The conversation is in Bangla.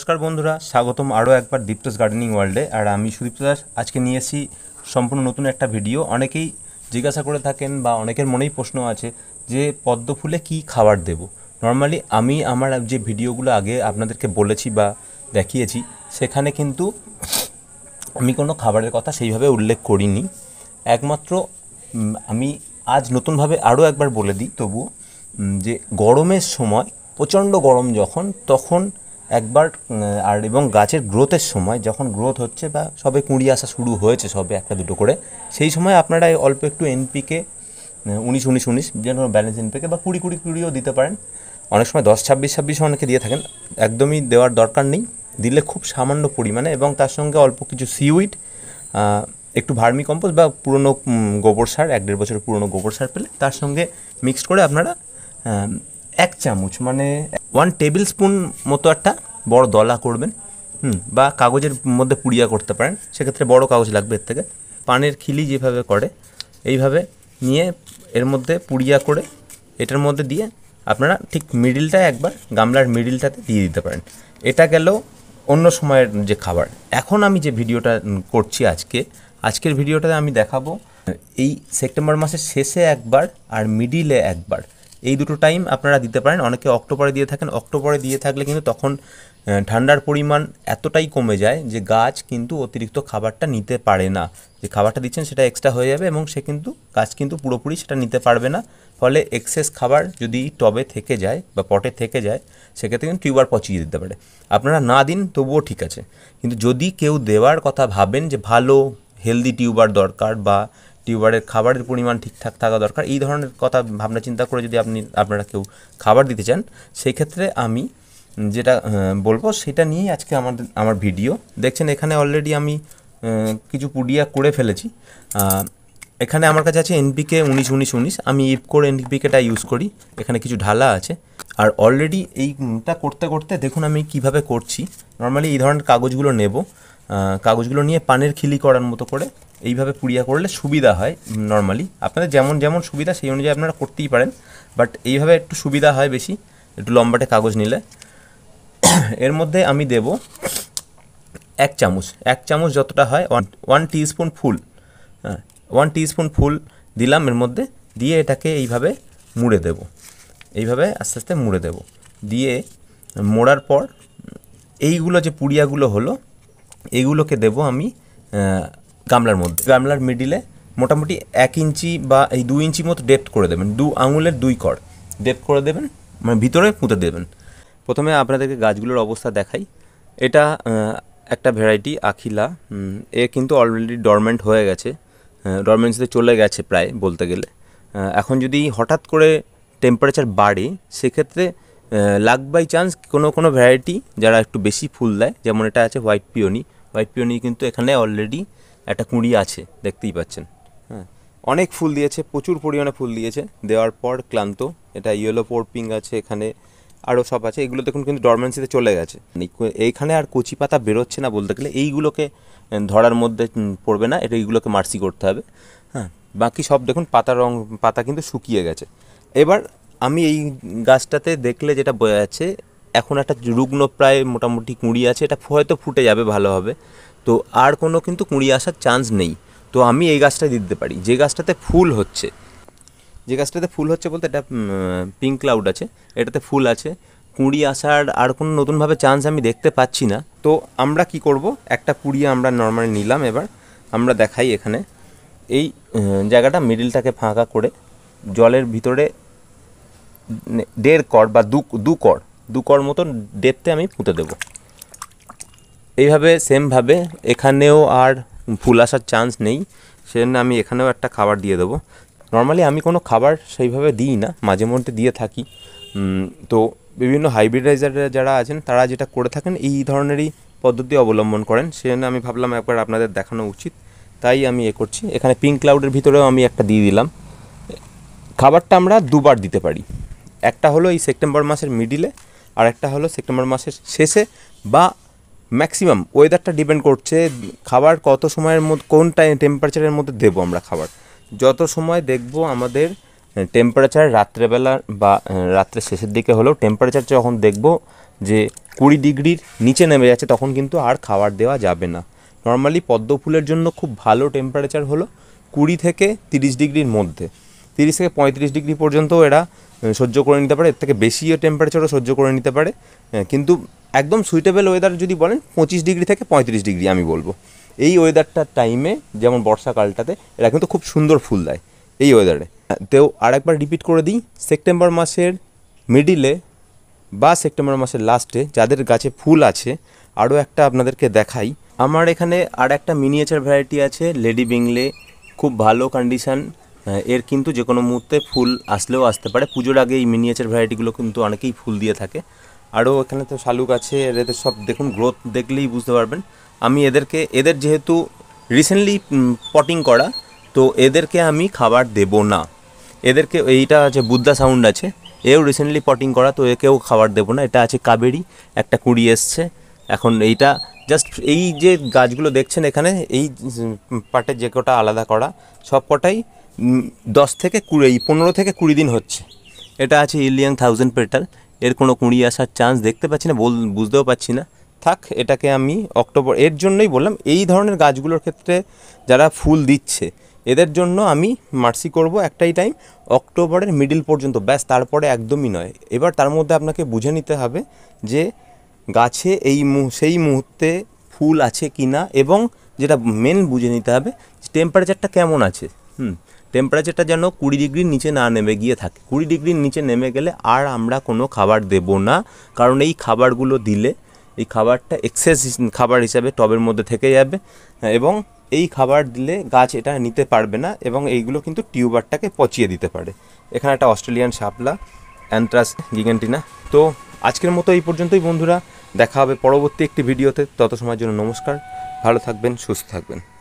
নমস্কার বন্ধুরা স্বাগতম আরও একবার দীপ্তস গার্ডেনিং ওয়ার্ল্ডে আর আমি সুদীপ্ত দাস আজকে নিয়ে এসেছি সম্পূর্ণ নতুন একটা ভিডিও অনেকেই জিজ্ঞাসা করে থাকেন বা অনেকের মনেই প্রশ্ন আছে যে পদ্ম ফুলে কী খাবার দেব নর্মালি আমি আমার যে ভিডিওগুলো আগে আপনাদেরকে বলেছি বা দেখিয়েছি সেখানে কিন্তু আমি কোনো খাবারের কথা সেইভাবে উল্লেখ করিনি একমাত্র আমি আজ নতুনভাবে আরও একবার বলে দিই তবুও যে গরমের সময় প্রচণ্ড গরম যখন তখন একবার আর এবং গাছের গ্রোথের সময় যখন গ্রোথ হচ্ছে বা সবে কুঁড়ি আসা শুরু হয়েছে সবে একটা দুটো করে সেই সময় আপনারা অল্প একটু এনপিকে উনিশ উনিশ উনিশ যেন ব্যালেন্স এনপিকে বা কুড়ি কুড়ি কুড়িও দিতে পারেন অনেক সময় দশ ছাব্বিশ ছাব্বিশও অনেকে দিয়ে থাকেন একদমই দেওয়ার দরকার নেই দিলে খুব সামান্য পরিমাণে এবং তার সঙ্গে অল্প কিছু সিউইড একটু ভার্মি কম্পোস্ট বা পুরনো গোবর সার এক দেড় বছরের পুরনো গোবর সার পেলে তার সঙ্গে মিক্সড করে আপনারা এক চামচ মানে ওয়ান টেবিল স্পুন মতো একটা বড় দলা করবেন হুম বা কাগজের মধ্যে পুড়িয়া করতে পারেন সেক্ষেত্রে বড় কাগজ লাগবে এর থেকে পানের খিলি যেভাবে করে এইভাবে নিয়ে এর মধ্যে পুড়িয়া করে এটার মধ্যে দিয়ে আপনারা ঠিক মিডিলটায় একবার গামলার মিডিলটাতে দিয়ে দিতে পারেন এটা গেল অন্য সময়ের যে খাবার এখন আমি যে ভিডিওটা করছি আজকে আজকের ভিডিওটাতে আমি দেখাবো এই সেপ্টেম্বর মাসের শেষে একবার আর মিডিলে একবার এই দুটো টাইম আপনারা দিতে পারেন অনেকে অক্টোবরে দিয়ে থাকেন অক্টোবরে দিয়ে থাকলে কিন্তু তখন ঠান্ডার পরিমাণ এতটাই কমে যায় যে গাছ কিন্তু অতিরিক্ত খাবারটা নিতে পারে না যে খাবারটা দিচ্ছেন সেটা এক্সট্রা হয়ে যাবে এবং সে কিন্তু গাছ কিন্তু পুরোপুরি সেটা নিতে পারবে না ফলে এক্সেস খাবার যদি টবে থেকে যায় বা পটে থেকে যায় সেক্ষেত্রে কিন্তু টিউবার পচিয়ে দিতে পারে আপনারা না দিন তবুও ঠিক আছে কিন্তু যদি কেউ দেওয়ার কথা ভাবেন যে ভালো হেলদি টিউবার দরকার বা টিউবারের খাবারের পরিমাণ ঠিকঠাক থাকা দরকার এই ধরনের কথা ভাবনা চিন্তা করে যদি আপনি আপনারা কেউ খাবার দিতে চান সেই ক্ষেত্রে আমি যেটা বলবো সেটা নিয়ে আজকে আমাদের আমার ভিডিও দেখছেন এখানে অলরেডি আমি কিছু পুডিয়া করে ফেলেছি এখানে আমার কাছে আছে এনপিকে উনিশ উনিশ উনিশ আমি ইপকোর এনপিকেটা ইউজ করি এখানে কিছু ঢালা আছে আর অলরেডি এইটা করতে করতে দেখুন আমি কিভাবে করছি নর্মালি এই ধরনের কাগজগুলো নেব কাগজগুলো নিয়ে পানের খিলি করার মতো করে এইভাবে পুড়িয়া করলে সুবিধা হয় নর্মালি আপনাদের যেমন যেমন সুবিধা সেই অনুযায়ী আপনারা করতেই পারেন বাট এইভাবে একটু সুবিধা হয় বেশি একটু লম্বাটে কাগজ নিলে এর মধ্যে আমি দেব এক চামচ এক চামচ যতটা হয় ওয়ান ওয়ান স্পুন ফুল হ্যাঁ ওয়ান স্পুন ফুল দিলাম এর মধ্যে দিয়ে এটাকে এইভাবে মুড়ে দেব এইভাবে আস্তে আস্তে মুড়ে দেব দিয়ে মোড়ার পর এইগুলো যে পুড়িয়াগুলো হলো এইগুলোকে দেব আমি গামলার মধ্যে গামলার মিডিলে মোটামুটি এক ইঞ্চি বা এই দু ইঞ্চি মতো ডেপ করে দেবেন দু আঙুলের দুই কর ডেপথ করে দেবেন মানে ভিতরে পুঁতে দেবেন প্রথমে আপনাদেরকে গাছগুলোর অবস্থা দেখাই এটা একটা ভ্যারাইটি আখিলা এ কিন্তু অলরেডি ডরমেন্ট হয়ে গেছে ডরমেন্সিতে চলে গেছে প্রায় বলতে গেলে এখন যদি হঠাৎ করে টেম্পারেচার বাড়ে সেক্ষেত্রে লাক বাই চান্স কোনো কোনো ভ্যারাইটি যারা একটু বেশি ফুল দেয় যেমন এটা আছে হোয়াইট পিওনি হোয়াইট পিওনি কিন্তু এখানে অলরেডি একটা কুঁড়ি আছে দেখতেই পাচ্ছেন হ্যাঁ অনেক ফুল দিয়েছে প্রচুর পরিমাণে ফুল দিয়েছে দেওয়ার পর ক্লান্ত এটা ইয়েলো পোর্পিং আছে এখানে আরও সব আছে এগুলো দেখুন কিন্তু ডরমেন্সিতে চলে গেছে মানে এইখানে আর কচি পাতা বেরোচ্ছে না বলতে গেলে এইগুলোকে ধরার মধ্যে পড়বে না এটা এইগুলোকে মার্সি করতে হবে হ্যাঁ বাকি সব দেখুন পাতা রং পাতা কিন্তু শুকিয়ে গেছে এবার আমি এই গাছটাতে দেখলে যেটা বোঝা যাচ্ছে এখন একটা রুগ্ন প্রায় মোটামুটি কুঁড়ি আছে এটা হয়তো ফুটে যাবে ভালোভাবে তো আর কোনো কিন্তু কুঁড়ি আসার চান্স নেই তো আমি এই গাছটা দিতে পারি যে গাছটাতে ফুল হচ্ছে যে গাছটাতে ফুল হচ্ছে বলতে এটা পিঙ্ক ক্লাউড আছে এটাতে ফুল আছে কুঁড়ি আসার আর কোনো নতুনভাবে চান্স আমি দেখতে পাচ্ছি না তো আমরা কি করব একটা কুঁড়ি আমরা নর্মালি নিলাম এবার আমরা দেখাই এখানে এই জায়গাটা মিডিলটাকে ফাঁকা করে জলের ভিতরে দেড় কর বা দু দু কর দু কর মতন ডেপতে আমি পুঁতে দেবো এইভাবে সেমভাবে এখানেও আর ফুল আসার চান্স নেই সেজন্য আমি এখানেও একটা খাবার দিয়ে দেবো নর্মালি আমি কোনো খাবার সেইভাবে দিই না মাঝে মধ্যে দিয়ে থাকি তো বিভিন্ন হাইব্রিডাইজার যারা আছেন তারা যেটা করে থাকেন এই ধরনেরই পদ্ধতি অবলম্বন করেন সেজন্য আমি ভাবলাম একবার আপনাদের দেখানো উচিত তাই আমি এ করছি এখানে পিঙ্ক ক্লাউডের ভিতরেও আমি একটা দিয়ে দিলাম খাবারটা আমরা দুবার দিতে পারি একটা হলো এই সেপ্টেম্বর মাসের মিডিলে আর একটা হলো সেপ্টেম্বর মাসের শেষে বা ম্যাক্সিমাম ওয়েদারটা ডিপেন্ড করছে খাবার কত সময়ের মধ্যে কোন টাইম টেম্পারেচারের মধ্যে দেবো আমরা খাবার যত সময় দেখব আমাদের টেম্পারেচার রাত্রেবেলা বা রাত্রের শেষের দিকে হলেও টেম্পারেচার যখন দেখব যে কুড়ি ডিগ্রির নিচে নেমে যাচ্ছে তখন কিন্তু আর খাবার দেওয়া যাবে না নর্মালি পদ্ম ফুলের জন্য খুব ভালো টেম্পারেচার হলো কুড়ি থেকে তিরিশ ডিগ্রির মধ্যে তিরিশ থেকে পঁয়ত্রিশ ডিগ্রি পর্যন্ত এরা সহ্য করে নিতে পারে এর থেকে বেশিও টেম্পারেচারও সহ্য করে নিতে পারে কিন্তু একদম সুইটেবল ওয়েদার যদি বলেন পঁচিশ ডিগ্রি থেকে পঁয়ত্রিশ ডিগ্রি আমি বলবো এই ওয়েদারটার টাইমে যেমন বর্ষাকালটাতে এরা কিন্তু খুব সুন্দর ফুল দেয় এই ওয়েদারে তেও আরেকবার রিপিট করে দিই সেপ্টেম্বর মাসের মিডিলে বা সেপ্টেম্বর মাসের লাস্টে যাদের গাছে ফুল আছে আরও একটা আপনাদেরকে দেখাই আমার এখানে আর একটা মিনিয়েচার ভ্যারাইটি আছে লেডি বিংলে খুব ভালো কন্ডিশান এর কিন্তু যে কোনো মুহূর্তে ফুল আসলেও আসতে পারে পুজোর আগে এই মিনিয়েচার ভ্যারাইটিগুলো কিন্তু অনেকেই ফুল দিয়ে থাকে আরও এখানে তো শালুক আছে এদের সব দেখুন গ্রোথ দেখলেই বুঝতে পারবেন আমি এদেরকে এদের যেহেতু রিসেন্টলি পটিং করা তো এদেরকে আমি খাবার দেব না এদেরকে এইটা আছে বুদ্ধা সাউন্ড আছে এও রিসেন্টলি পটিং করা তো একেও খাবার দেবো না এটা আছে কাবেরি একটা কুড়ি এসছে এখন এইটা জাস্ট এই যে গাছগুলো দেখছেন এখানে এই পার্টে যে কটা আলাদা করা সব কটাই দশ থেকে কুড়ি পনেরো থেকে কুড়ি দিন হচ্ছে এটা আছে ইলিয়াং থাউজেন্ড পেটাল এর কোনো কুঁড়ি আসার চান্স দেখতে পাচ্ছি না বল বুঝতেও পাচ্ছি না থাক এটাকে আমি অক্টোবর এর জন্যই বললাম এই ধরনের গাছগুলোর ক্ষেত্রে যারা ফুল দিচ্ছে এদের জন্য আমি মার্সি করব একটাই টাইম অক্টোবরের মিডিল পর্যন্ত ব্যাস তারপরে একদমই নয় এবার তার মধ্যে আপনাকে বুঝে নিতে হবে যে গাছে এই সেই মুহূর্তে ফুল আছে কি না এবং যেটা মেন বুঝে নিতে হবে টেম্পারেচারটা কেমন আছে হুম টেম্পারেচারটা যেন কুড়ি ডিগ্রির নিচে না নেমে গিয়ে থাকে কুড়ি ডিগ্রির নিচে নেমে গেলে আর আমরা কোনো খাবার দেব না কারণ এই খাবারগুলো দিলে এই খাবারটা এক্সেস খাবার হিসাবে টবের মধ্যে থেকে যাবে এবং এই খাবার দিলে গাছ এটা নিতে পারবে না এবং এইগুলো কিন্তু টিউবারটাকে পচিয়ে দিতে পারে এখানে একটা অস্ট্রেলিয়ান শাপলা অ্যান্ট্রাস গিগেন্টিনা তো আজকের মতো এই পর্যন্তই বন্ধুরা দেখা হবে পরবর্তী একটি ভিডিওতে তত সময়ের জন্য নমস্কার ভালো থাকবেন সুস্থ থাকবেন